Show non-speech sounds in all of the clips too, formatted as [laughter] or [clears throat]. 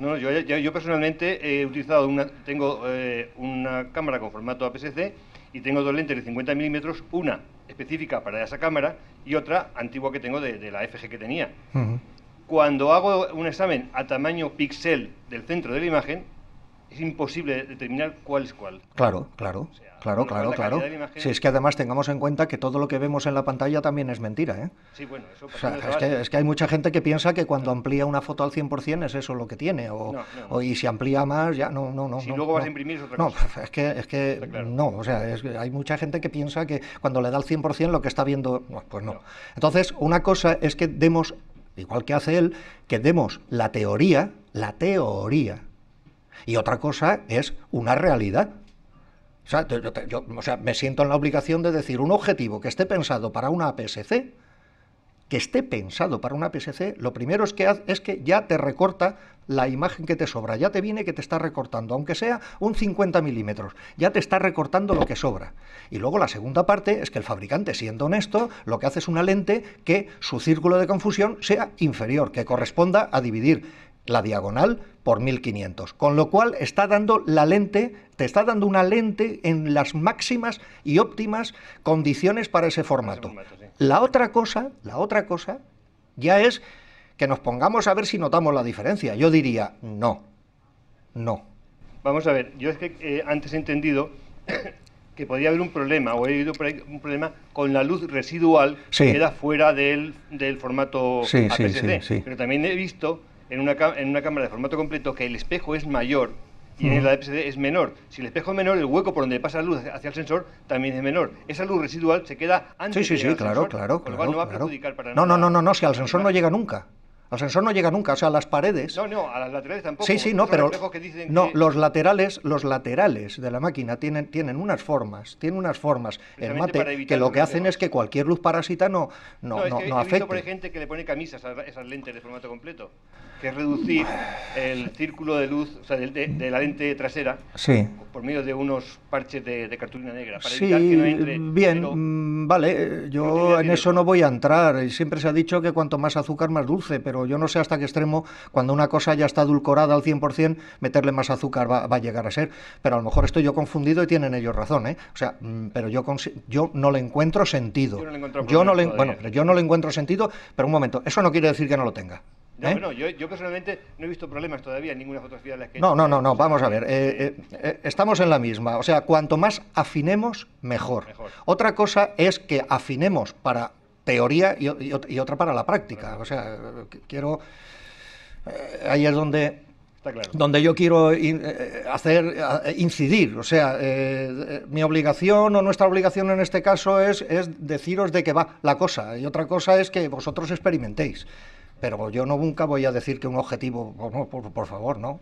No, yo, personalmente he utilizado una, tengo eh, una cámara con formato APS-C y tengo dos lentes de 50 milímetros, una específica para esa cámara y otra antigua que tengo de, la FG que tenía. Cuando hago un examen a tamaño pixel del centro de la imagen, es imposible determinar cuál es cuál. Claro, claro. claro, claro, claro. Si es que además tengamos en cuenta que todo lo que vemos en la pantalla también es mentira, ¿eh? es, que, hay mucha gente que piensa que cuando amplía una foto al 100% es eso lo que tiene, o, y si amplía más, ya no, no, no. Si luego vas a imprimir es otra cosa. No, es que, es que no, o sea, es que hay mucha gente que piensa que cuando le da al 100% lo que está viendo, pues no. Entonces, una cosa es que demos, igual que hace él, que demos la teoría, la teoría, y otra cosa es una realidad. O sea, me siento en la obligación de decir un objetivo que esté pensado para una PSC, que esté pensado para una PSC, lo primero es que, es que ya te recorta la imagen que te sobra, ya te viene que te está recortando, aunque sea un 50 milímetros, ya te está recortando lo que sobra. Y luego la segunda parte es que el fabricante, siendo honesto, lo que hace es una lente que su círculo de confusión sea inferior, que corresponda a dividir la diagonal por 1500, con lo cual está dando la lente, te está dando una lente en las máximas y óptimas condiciones para ese formato. La otra cosa, la otra cosa ya es que nos pongamos a ver si notamos la diferencia. Yo diría no. No. Vamos a ver, yo es que eh, antes he entendido [coughs] que podía haber un problema, o he oído un problema con la luz residual que queda fuera del, del formato sí, pero también he visto en una, en una cámara de formato completo que el espejo es mayor y en la DPSD es menor. Si el espejo es menor, el hueco por donde pasa la luz hacia el sensor también es menor. Esa luz residual se queda antes sí, sí, sí, claro, claro, no No, no, no, no, si al sensor no llega nunca. El sensor no llega nunca, o sea, las paredes... No, no, a las laterales tampoco. Sí, sí, no, pero... no, los laterales, los laterales de la máquina tienen, tienen unas formas, tienen unas formas en mate que lo que hacen es que cualquier luz parásita no, no, no, es no he por gente que le pone camisas a esas lentes de formato completo, que es reducir el círculo de luz, o sea, de, la lente trasera, sí. por medio de unos parches de, cartulina negra, sí, bien, mm, vale, eh, yo en eso no voy a entrar, siempre se ha dicho que cuanto más azúcar, más dulce, pero yo no sé hasta qué extremo, cuando una cosa ya está adulcorada al 100%, meterle más azúcar va, a llegar a ser. Pero a lo mejor estoy yo confundido y tienen ellos razón, ¿eh? O sea, mm, pero yo, yo no le encuentro sentido. Yo no le encuentro, bueno, yo no le encuentro sentido, pero un momento, eso no quiere decir que no lo tenga. ¿eh? yo, personalmente no he visto problemas todavía en ninguna fotografía de las que... No, no, no, no, vamos a ver, eh, eh, estamos en la misma, o sea, cuanto más afinemos, mejor. Otra cosa es que afinemos para teoría y, otra para la práctica. O sea, quiero... Eh, ahí es donde donde yo quiero eh, eh, hacer incidir. O sea, mi obligación o nuestra obligación en este caso es, deciros de qué va la cosa. Y otra cosa es que vosotros experimentéis. Pero yo no nunca voy a decir que un objetivo, por, favor, no.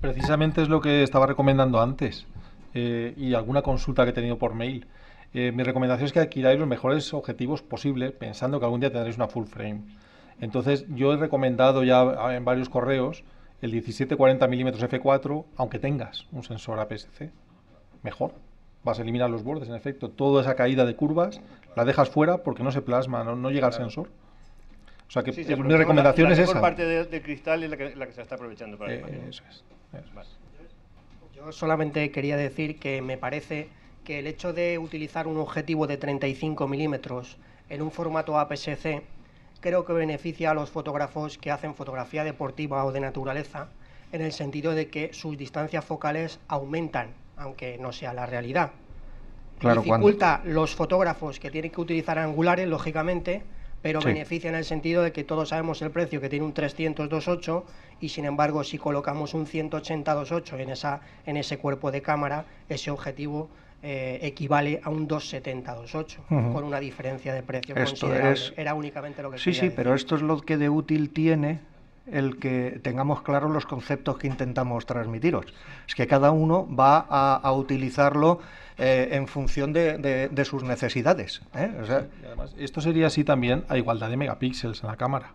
Precisamente es lo que estaba recomendando antes y alguna consulta que he tenido por mail. Eh, mi recomendación es que adquiráis los mejores objetivos posibles pensando que algún día tendréis una full frame. Entonces yo he recomendado ya ah, en varios correos el 17-40 mm f4, aunque tengas un sensor APS-C, mejor. Vas a eliminar los bordes, en efecto. Toda esa caída de curvas la dejas fuera porque no se plasma, no, llega al sensor. O sea que mi recomendación es esa. parte de cristal es la que, se está aprovechando para eh, Yo solamente quería decir que me parece que el hecho de utilizar un objetivo de 35 milímetros en un formato APS-C creo que beneficia a los fotógrafos que hacen fotografía deportiva o de naturaleza, en el sentido de que sus distancias focales aumentan, aunque no sea la realidad. Claro, dificulta los fotógrafos que tienen que utilizar angulares, lógicamente, pero beneficia en el sentido de que todos sabemos el precio que tiene un 300 y sin embargo si colocamos un 180.2.8 en, esa, en ese cuerpo de cámara, ese objetivo eh, equivale a un 2,70-2,8, con una diferencia de precio esto Era únicamente lo que Sí, sí, pero esto es lo que de útil tiene el que tengamos claros los conceptos que intentamos transmitiros. Es que cada uno va a, utilizarlo eh, en función de, sus necesidades. ¿eh? esto sería así también a igualdad de megapíxeles en la cámara.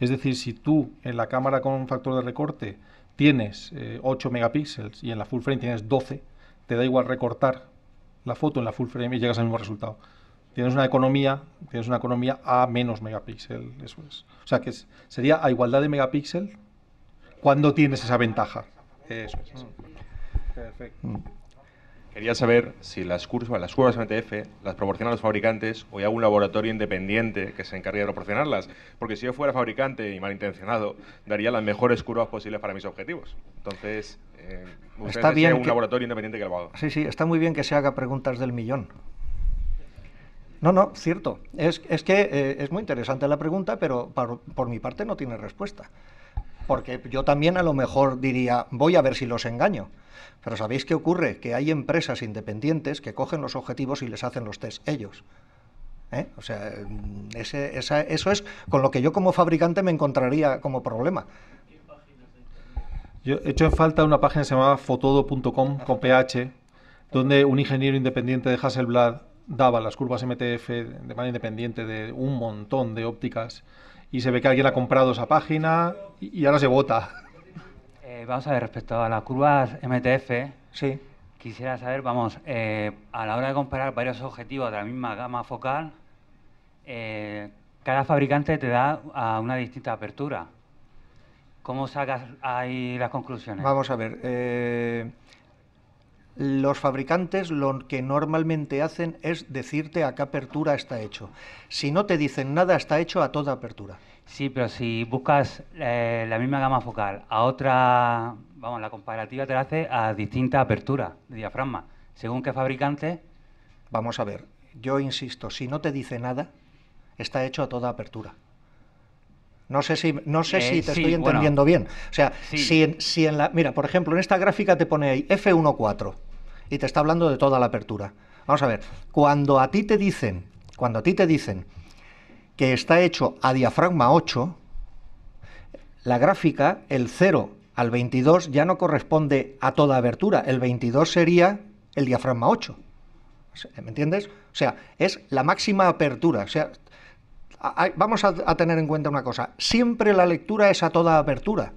Es decir, si tú en la cámara con un factor de recorte tienes 8 megapíxeles y en la full frame tienes 12, te da igual recortar la foto en la full frame y llegas al mismo resultado. Tienes una economía, tienes una economía a menos megapíxel, eso O sea que sería a igualdad de megapíxel cuando tienes esa ventaja. Eso es. Mm. Perfecto. Mm. Quería saber si las, curvas, las curvas MTF las proporcionan los fabricantes o hay algún laboratorio independiente que se encargue de proporcionarlas. Porque si yo fuera fabricante y malintencionado, daría las mejores curvas posibles para mis objetivos. Entonces, eh, está un laboratorio independiente que lo haga. Sí, sí, está muy bien que se haga preguntas del millón. No, no, cierto. Es, que eh, es muy interesante la pregunta, pero por mi parte no tiene respuesta. Porque yo también a lo mejor diría, voy a ver si los engaño. Pero ¿sabéis qué ocurre? Que hay empresas independientes que cogen los objetivos y les hacen los test ellos. ¿Eh? O sea, mm, eso es con lo que yo como fabricante me encontraría como problema. Yo he hecho en falta una página que se llamaba fotodo.com con PH, donde un ingeniero independiente de Hasselblad daba las curvas MTF de manera independiente de un montón de ópticas y se ve que alguien ha comprado esa página y, ahora se vota. [laughs] Eh, vamos a ver, respecto a las curvas MTF, sí. quisiera saber, vamos, eh, a la hora de comparar varios objetivos de la misma gama focal, eh, cada fabricante te da a una distinta apertura. ¿Cómo sacas ahí las conclusiones? Vamos a ver los fabricantes lo que normalmente hacen es decirte a qué apertura está hecho. Si no te dicen nada, está hecho a toda apertura. Sí, pero si buscas eh, la misma gama focal a otra, vamos, la comparativa te la hace a distinta apertura, de diafragma. Según qué fabricante... Vamos a ver, yo insisto, si no te dice nada, está hecho a toda apertura. No sé si, no sé si eh, te estoy entendiendo bien. O sea, si, si en la. Mira, por ejemplo, en esta gráfica te pone ahí F1.4 y te está hablando de toda la apertura. Vamos a ver, cuando a ti te dicen, cuando a ti te dicen que está hecho a diafragma 8, la gráfica, el 0 al 22 ya no corresponde a toda abertura, el 22 sería el diafragma 8. ¿Me entiendes? O sea, es la máxima apertura. O sea, vamos a, a tener en cuenta una cosa, siempre la lectura es a toda apertura,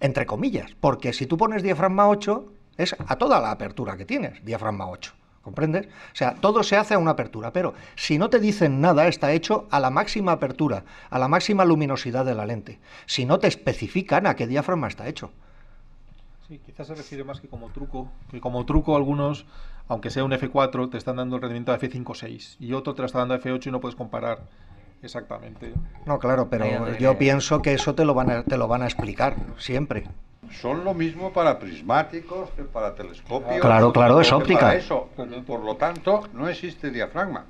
entre comillas, porque si tú pones diafragma 8, es a toda la apertura que tienes, diafragma 8. ¿Comprendes? O sea, todo se hace a una apertura, pero si no te dicen nada, está hecho a la máxima apertura, a la máxima luminosidad de la lente. Si no te especifican a qué diafragma está hecho. Sí, quizás se refiere más que como truco, que como truco algunos, aunque sea un F4, te están dando el rendimiento a F5 6 y otro te lo está dando a F8 y no puedes comparar exactamente. No, claro, pero yo pienso que eso te lo van a, te lo van a explicar siempre. Son lo mismo para prismáticos que para telescopios. Claro, claro, es óptica. eso, por lo tanto, no existe diafragma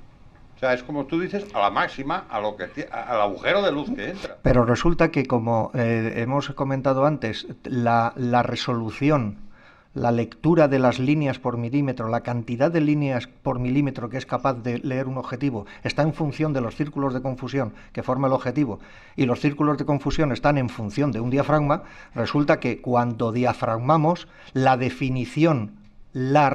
es como tú dices, a la máxima, a lo que, al agujero de luz que entra. Pero resulta que, como eh, hemos comentado antes, la, resolución, la lectura de las líneas por milímetro, la cantidad de líneas por milímetro que es capaz de leer un objetivo, está en función de los círculos de confusión que forma el objetivo, y los círculos de confusión están en función de un diafragma, resulta que cuando diafragmamos, la definición la,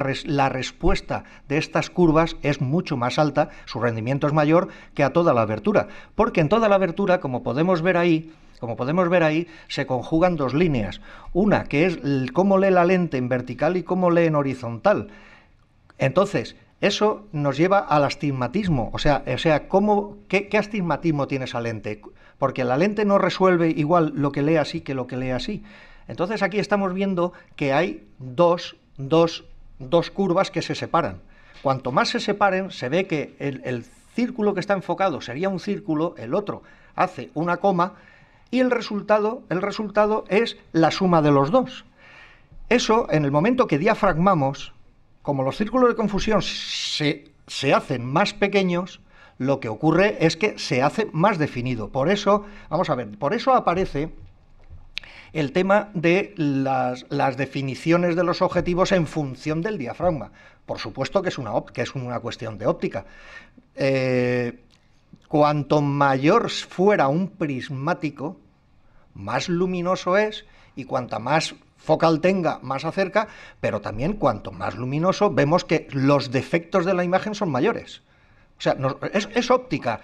respuesta de estas curvas es mucho más alta, su rendimiento es mayor que a toda la abertura, porque en toda la abertura, como podemos ver ahí, como podemos ver ahí, se conjugan dos líneas, una que es cómo lee la lente en vertical y cómo lee en horizontal. Entonces, eso nos lleva al astigmatismo, o sea, qué, astigmatismo tiene esa lente? Porque la lente no resuelve igual lo que lee así que lo que lee así. Entonces aquí estamos viendo que hay dos, dos dos curvas que se separan. Cuanto más se separen, se ve que el, círculo que está enfocado sería un círculo, el otro hace una coma, y el resultado, el resultado es la suma de los dos. Eso, en el momento que diafragmamos, como los círculos de confusión se, se hacen más pequeños, lo que ocurre es que se hace más definido. Por eso, vamos a ver, por eso aparece el tema de las, definiciones de los objetivos en función del diafragma. Por supuesto que es una, cuestión de óptica. Eh, cuanto mayor fuera un prismático, más luminoso es y cuanta más focal tenga, más acerca, pero también cuanto más luminoso, vemos que los defectos de la imagen son mayores. O sea, es, es, óptica.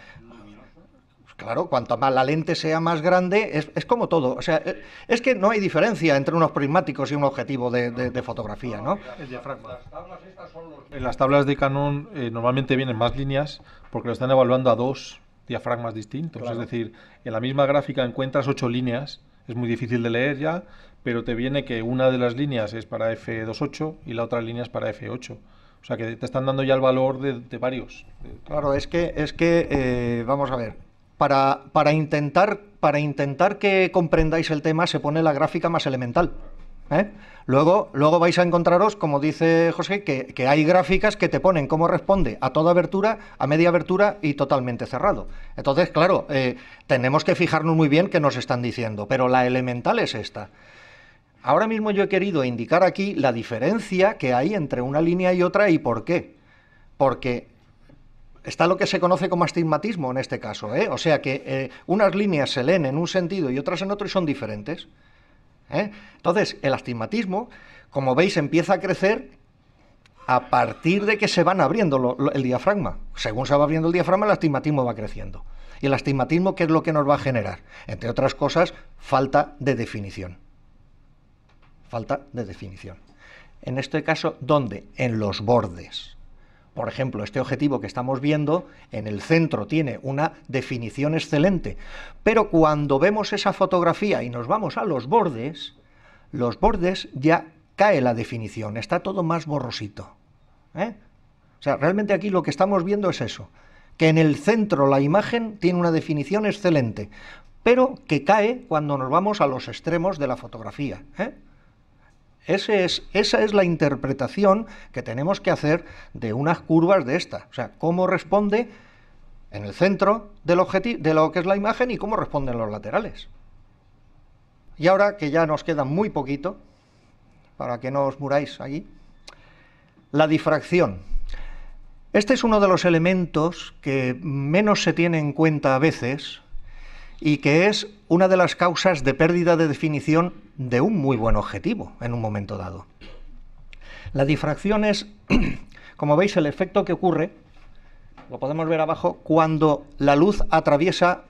Claro, cuanto más la lente sea más grande, es, es, como todo. O sea, es que no hay diferencia entre unos prismáticos y un objetivo de, fotografía, ¿no? En las tablas de Canon eh, normalmente vienen más líneas porque lo están evaluando a dos diafragmas distintos. Es decir, en la misma gráfica encuentras ocho líneas, es muy difícil de leer ya, pero te viene que una de las líneas es para F28 y la otra línea es para F8. O sea que te están dando ya el valor de, de varios. Claro, es que, es que eh, vamos a ver, para, para, intentar, para intentar que comprendáis el tema se pone la gráfica más elemental. ¿eh? Luego, luego vais a encontraros, como dice José, que, hay gráficas que te ponen cómo responde a toda abertura, a media abertura y totalmente cerrado. Entonces, claro, eh, tenemos que fijarnos muy bien qué nos están diciendo, pero la elemental es esta. Ahora mismo yo he querido indicar aquí la diferencia que hay entre una línea y otra y por qué. Porque está lo que se conoce como astigmatismo en este caso. ¿eh? O sea que eh, unas líneas se leen en un sentido y otras en otro y son diferentes. ¿eh? Entonces, el astigmatismo, como veis, empieza a crecer a partir de que se van abriendo el diafragma. Según se va abriendo el diafragma, el astigmatismo va creciendo. ¿Y el astigmatismo qué es lo que nos va a generar? Entre otras cosas, falta de definición. Falta de definición. En este caso, ¿dónde? En los bordes. Por ejemplo, este objetivo que estamos viendo en el centro tiene una definición excelente, pero cuando vemos esa fotografía y nos vamos a los bordes, los bordes ya cae la definición, está todo más borrosito. ¿eh? O sea, realmente aquí lo que estamos viendo es eso, que en el centro la imagen tiene una definición excelente, pero que cae cuando nos vamos a los extremos de la fotografía. ¿eh? esa es la interpretación que tenemos que hacer de unas curvas de esta. O sea, cómo responde en el centro de lo que es la imagen y cómo responden los laterales. Y ahora que ya nos queda muy poquito, para que no os muráis allí, la difracción. Este es uno de los elementos que menos se tiene en cuenta a veces y que es una de las causas de pérdida de definición de un muy buen objetivo en un momento dado. La difracción es, [clears throat] como veis, el efecto que ocurre, lo podemos ver abajo, cuando la luz atraviesa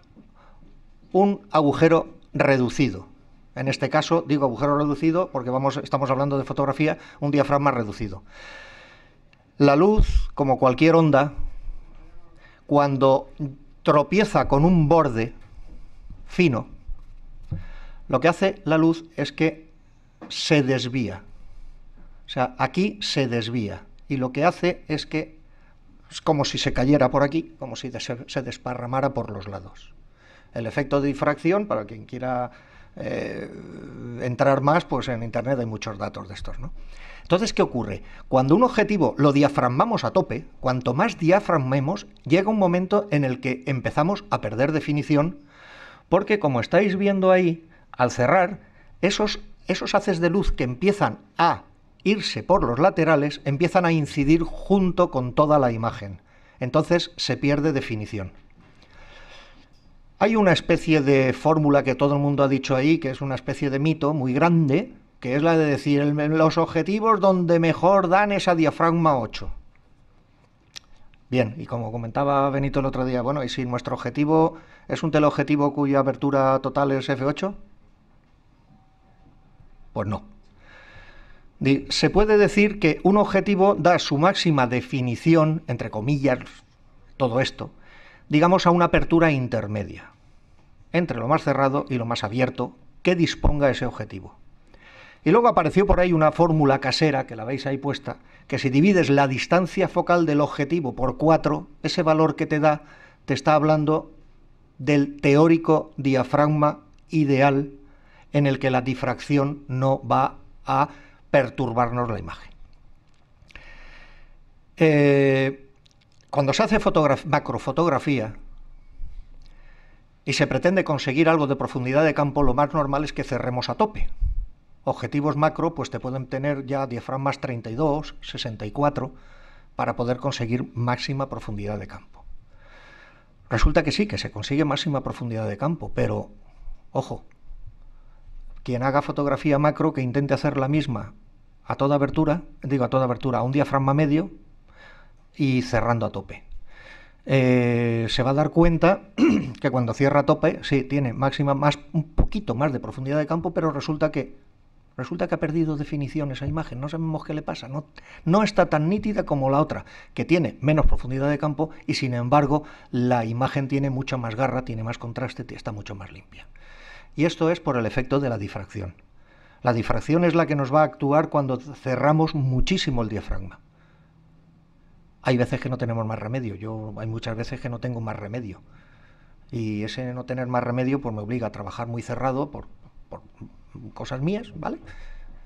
un agujero reducido. En este caso, digo agujero reducido porque vamos, estamos hablando de fotografía, un diafragma reducido. La luz, como cualquier onda, cuando tropieza con un borde, fino. Lo que hace la luz es que se desvía. O sea, aquí se desvía. Y lo que hace es que es como si se cayera por aquí, como si se desparramara por los lados. El efecto de difracción, para quien quiera eh, entrar más, pues en Internet hay muchos datos de estos, ¿no? Entonces, ¿qué ocurre? Cuando un objetivo lo diafragmamos a tope, cuanto más diafragmemos, llega un momento en el que empezamos a perder definición porque como estáis viendo ahí, al cerrar, esos, haces de luz que empiezan a irse por los laterales empiezan a incidir junto con toda la imagen. Entonces se pierde definición. Hay una especie de fórmula que todo el mundo ha dicho ahí, que es una especie de mito muy grande, que es la de decir, los objetivos donde mejor dan es a diafragma 8. Bien, y como comentaba Benito el otro día, bueno, y si nuestro objetivo es un teleobjetivo cuya apertura total es F8, pues no. Se puede decir que un objetivo da su máxima definición, entre comillas, todo esto, digamos a una apertura intermedia, entre lo más cerrado y lo más abierto que disponga ese objetivo. Y luego apareció por ahí una fórmula casera, que la veis ahí puesta, que si divides la distancia focal del objetivo por 4, ese valor que te da te está hablando del teórico diafragma ideal en el que la difracción no va a perturbarnos la imagen. Eh, cuando se hace macrofotografía y se pretende conseguir algo de profundidad de campo, lo más normal es que cerremos a tope, objetivos macro, pues te pueden tener ya diafragmas 32, 64, para poder conseguir máxima profundidad de campo. Resulta que sí, que se consigue máxima profundidad de campo, pero, ojo, quien haga fotografía macro que intente hacer la misma a toda abertura, digo a toda abertura, a un diafragma medio y cerrando a tope. Eh, se va a dar cuenta [clears throat] que cuando cierra a tope, sí, tiene máxima más, un poquito más de profundidad de campo, pero resulta que Resulta que ha perdido definición esa imagen, no sabemos qué le pasa, no, está tan nítida como la otra, que tiene menos profundidad de campo y sin embargo la imagen tiene mucha más garra, tiene más contraste, está mucho más limpia. Y esto es por el efecto de la difracción. La difracción es la que nos va a actuar cuando cerramos muchísimo el diafragma. Hay veces que no tenemos más remedio, yo hay muchas veces que no tengo más remedio. Y ese no tener más remedio pues me obliga a trabajar muy cerrado por cosas mías, ¿vale?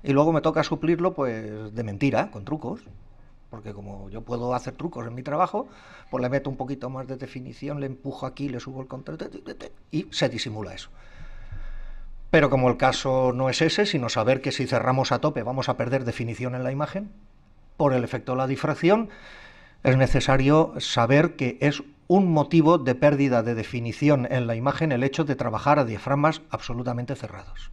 Y luego me toca suplirlo, pues, de mentira, con trucos. Porque como yo puedo hacer trucos en mi trabajo, pues le meto un poquito más de definición, le empujo aquí, le subo el control, y se disimula eso. Pero como el caso no es ese, sino saber que si cerramos a tope vamos a perder definición en la imagen, por el efecto de la difracción, es necesario saber que es un motivo de pérdida de definición en la imagen el hecho de trabajar a diafragmas absolutamente cerrados.